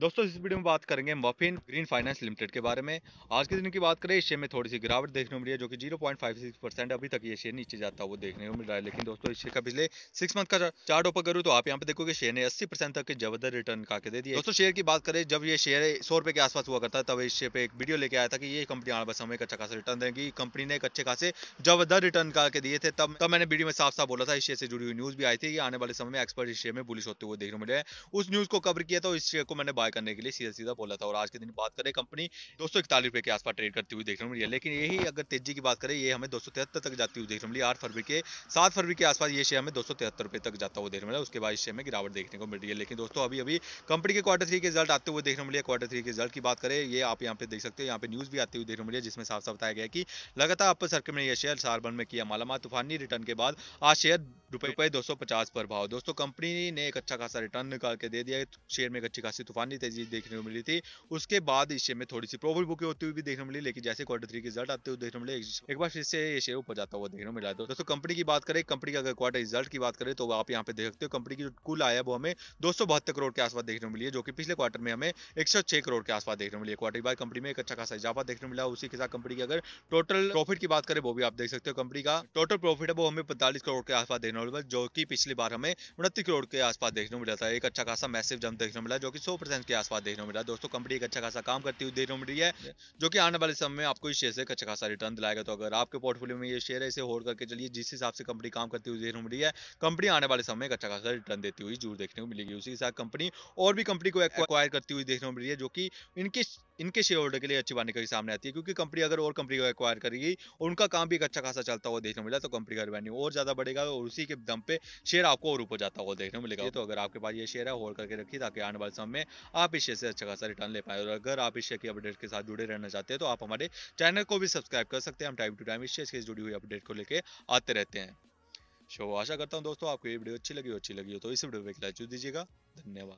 दोस्तों इस वीडियो में बात करेंगे मफिन ग्रीन फाइनेंस लिमिटेड के बारे में आज के दिन की बात करें इस शेयर में थोड़ी सी गिरावट देखने को मिली है जो कि 0.56 परसेंट अभी तक ये शेयर नीचे जाता हुआ देखने को मिल रहा है लेकिन दोस्तों इस शेयर का पिछले सिक्स मंथ का चार्ट ओपन करूँ तो आप यहाँ पे देखोगे शेयर ने अस्सी तक के जबरदस्त रिटर्न का दे दिए दोस्तों शेयर की बात करें जब ये शेयर सौ के आसपास हुआ करता तब इस शेयर पर एक वीडियो लेके आया था कि ये कंपनी आने बस एक अच्छा खास रिटर्न देगी कंपनी ने एक अच्छे खासे जबरदस्त रिटर्न का के दिए थे तब तब मैंने वीडियो में साफ साफ बोला था इस शेयर से जुड़ी हुई न्यूज भी आई थी कि आने वाले समय में एक्सपर्ट इस शेयर में बुलिश होते हुए देखने को मिले उस न्यूज को कवर किया था इस शेयर को मैंने बाय करने के लिए सीधा सीधा बोला था और आज के दिन बात करें कंपनी दो सौ इकतालीस रुपए के आसपास ट्रेड करती हुई देखने को मिली है लेकिन यही अगर तेजी की बात करें ये हमें दो तक जाती हुई देखने को मिली आठ फरवरी के सात फरवरी के आसपास ये शेयर हमें दो रुपए तक जाता हुआ देखने मिला उसके बाद इस शेयर में गिरावट देखने को मिल रही है लेकिन दोस्तों अभी अभी कंपनी के क्वार्टर थ्री के रिजल्ट आते हुए देखने को मिले क्वार्टर थ्री के रिजल्ट की बात करें ये आप यहाँ पे देख सकते हो यहाँ पे न्यूज भी आती हुई देखने को मिली है जिसमें साफ साफ बताया गया कि लगातार अपर सर्किट में यह शेयर सारबन में किया मालामा तूफानी रिटर्न के बाद आज शेयर रुपये दो सौ पचास पर भाव दोस्तों कंपनी ने एक अच्छा खासा रिटर्न निकाल के दे दिया शेयर में एक अच्छी खासी तूफानी तेजी देखने को मिली थी उसके बाद इस शेयर में थोड़ी सी प्रॉफिट बुकिंग होती हुई भी देखने मिली लेकिन जैसे क्वार्टर थ्री के रिजल्ट आते हुए देखने मिले एक बार फिर से ये शेयर ऊपर जाता हुआ देखने को मिला दोस्तों कंपनी की बात करें कंपनी का अगर क्वार्टर रिजल्ट की बात करें तो आप यहाँ पे देख सकते हो कंपनी की जो कुल आया वो हमें दो करोड़ के आसपास देखने को मिली है जो कि पिछले क्वार्टर में हमें एक करोड़ के आसपास देखने को मिली है क्वार्टर बाद कंपनी में एक अच्छा खासा इजाफा देखने को मिला उसी के साथ कंपनी की अगर टोटल प्रॉफिट की बात करें वो भी आप देख सकते हो कंपनी का टोटल प्रॉफिट है वो हमें पैंतालीस करोड़ के आसपास देखने नॉर्मल जो कि पिछली बार हमें उनतीस करोड़ के आसपास देखने को मिला था एक अच्छा खासा मैसिव जम देखने को मिला जो कि सौ परसेंट के आसपास देखने को मिला दोस्तों कंपनी एक अच्छा खासा काम करती हुई देखने को मिली है जो कि आने वाले समय में आपको इस शेयर से एक अच्छा खासा रिटर्न दिलाएगा तो अगर आपके पोर्टफोलियो में ये शेयर है इसे होल्ड करके चलिए जिस हिसाब से कंपनी काम करती हुई देखने को मिली है कंपनी आने वाले समय में एक अच्छा खासा रिटर्न देती हुई जरूर देखने को मिलेगी उसी के साथ कंपनी और भी कंपनी को एक्वायर करती हुई देखने को मिली है जो कि इनकी इनके शेयर होल्डर के लिए अच्छी बात निकली सामने आती है क्योंकि कंपनी अगर और कंपनी को एक्वायर करेगी और उनका काम भी एक अच्छा खासा चलता हुआ देखने मिला तो कंपनी का रेवेन्यू और ज्यादा बढ़ेगा और उसी के दम पे शेयर आपको और ऊपर जाता हुआ देखने मिलेगा तो अगर आपके पास ये शेयर है होल्ड करके रखिए ताकि आने वाले समय में आप इस शेयर से अच्छा खासा रिटर्न ले पाए और अगर आप इस शेयर की अपडेट के साथ जुड़े रहना चाहते हैं तो आप हमारे चैनल को भी सब्सक्राइब कर सकते हैं हम टाइम टू टाइम इस शेयर से जुड़ी हुई अपडेट को लेकर आते रहते हैं शो आशा करता हूँ दोस्तों आपको ये वीडियो अच्छी लगी अच्छी लगी हो तो इस वीडियो पर लाइक दीजिएगा धन्यवाद